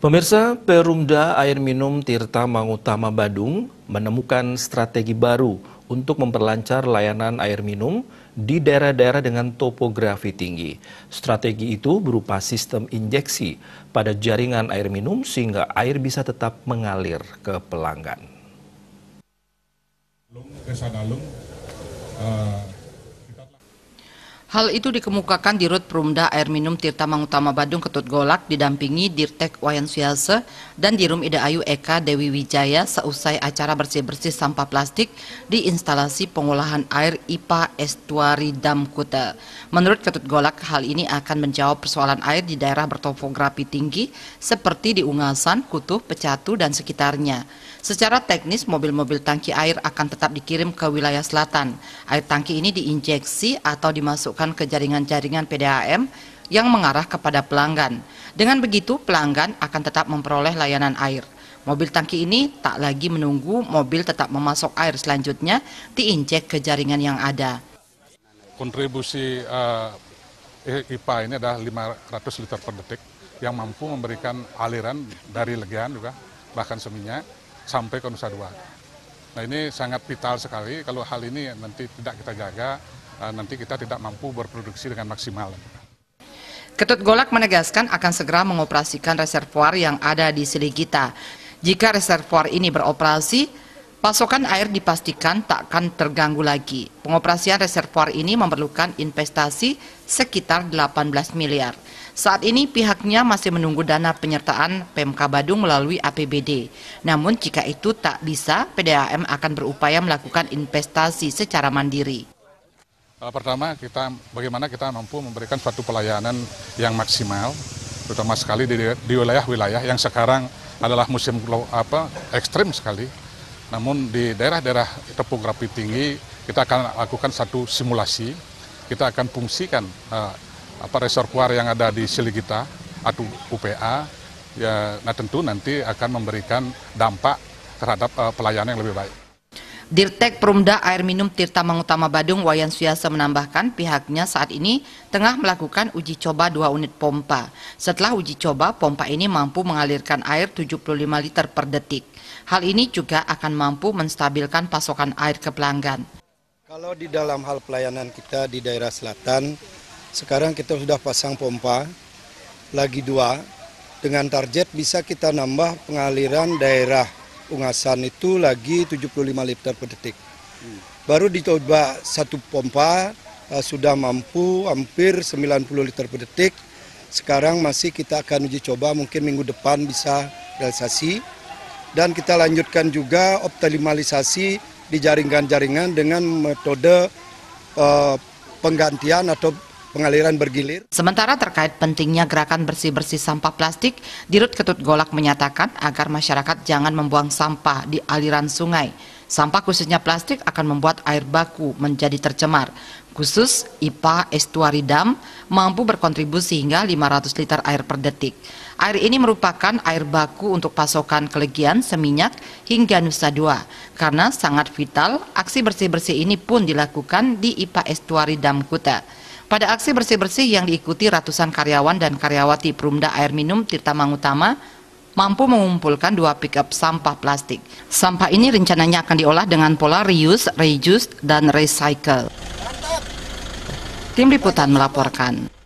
Pemirsa Perumda Air Minum Tirta Mangutama Badung menemukan strategi baru untuk memperlancar layanan air minum di daerah-daerah dengan topografi tinggi. Strategi itu berupa sistem injeksi pada jaringan air minum sehingga air bisa tetap mengalir ke pelanggan. Eh, Hal itu dikemukakan di Rut Perumda Air Minum Tirta Mangutama Badung Ketut Golak didampingi Dirtek Wayan Suyase dan Dirum Ida Ayu Eka Dewi Wijaya seusai acara bersih-bersih sampah plastik di instalasi pengolahan air IPA Estuari Dam Kuta. Menurut Ketut Golak, hal ini akan menjawab persoalan air di daerah bertopografi tinggi seperti di Ungasan, Kutuh, Pecatu, dan sekitarnya. Secara teknis, mobil-mobil tangki air akan tetap dikirim ke wilayah selatan. Air tangki ini diinjeksi atau dimasukkan dimasukkan ke jaringan-jaringan PDAM yang mengarah kepada pelanggan. Dengan begitu, pelanggan akan tetap memperoleh layanan air. Mobil tangki ini tak lagi menunggu mobil tetap memasok air selanjutnya diinjek ke jaringan yang ada. Kontribusi uh, IPA ini adalah 500 liter per detik yang mampu memberikan aliran dari Legian juga, bahkan Seminyak, sampai ke Nusa Dua. Nah ini sangat vital sekali kalau hal ini nanti tidak kita jaga, Eh, nanti kita tidak mampu berproduksi dengan maksimal. Ketut Golak menegaskan akan segera mengoperasikan reservoir yang ada di Siligita. Jika reservoir ini beroperasi, pasokan air dipastikan tak akan terganggu lagi. Pengoperasian reservoir ini memerlukan investasi sekitar 18 miliar. Saat ini pihaknya masih menunggu dana penyertaan PMK Badung melalui APBD. Namun jika itu tak bisa, PDAM akan berupaya melakukan investasi secara mandiri. Eh, pertama, kita bagaimana kita mampu memberikan suatu pelayanan yang maksimal, terutama sekali di, wilayah-wilayah yang sekarang adalah musim apa ekstrim sekali. Namun di daerah-daerah topografi tinggi kita akan lakukan satu simulasi. Kita akan fungsikan uh, apa reservoir yang ada di kita atau UPA. Ya, nah tentu nanti akan memberikan dampak terhadap uh, pelayanan yang lebih baik. Dirtek Perumda Air Minum Tirta Mangutama Badung Wayan Suyasa menambahkan pihaknya saat ini tengah melakukan uji coba dua unit pompa. Setelah uji coba, pompa ini mampu mengalirkan air 75 liter per detik. Hal ini juga akan mampu menstabilkan pasokan air ke pelanggan. Kalau di dalam hal pelayanan kita di daerah selatan, sekarang kita sudah pasang pompa lagi dua, dengan target bisa kita nambah pengaliran daerah ungasan itu lagi 75 liter per detik. Baru Baru dicoba satu pompa eh, sudah mampu hampir 90 liter per detik. Sekarang masih kita akan uji coba mungkin minggu depan bisa realisasi. Dan kita lanjutkan juga optimalisasi di jaringan-jaringan dengan metode eh, penggantian atau pengaliran bergilir. Sementara terkait pentingnya gerakan bersih-bersih sampah plastik, Dirut Ketut Golak menyatakan agar masyarakat jangan membuang sampah di aliran sungai. Sampah khususnya plastik akan membuat air baku menjadi tercemar. Khusus IPA Estuari Dam mampu berkontribusi hingga 500 liter air per detik. Air ini merupakan air baku untuk pasokan kelegian, seminyak, hingga Nusa Dua. Karena sangat vital, aksi bersih-bersih ini pun dilakukan di IPA Estuari Dam Kuta. Pada aksi bersih-bersih yang diikuti ratusan karyawan dan karyawati Perumda Air Minum Tirta Mangutama, mampu mengumpulkan dua pickup sampah plastik. Sampah ini rencananya akan diolah dengan pola reuse, reduce, dan recycle. Tim Liputan melaporkan.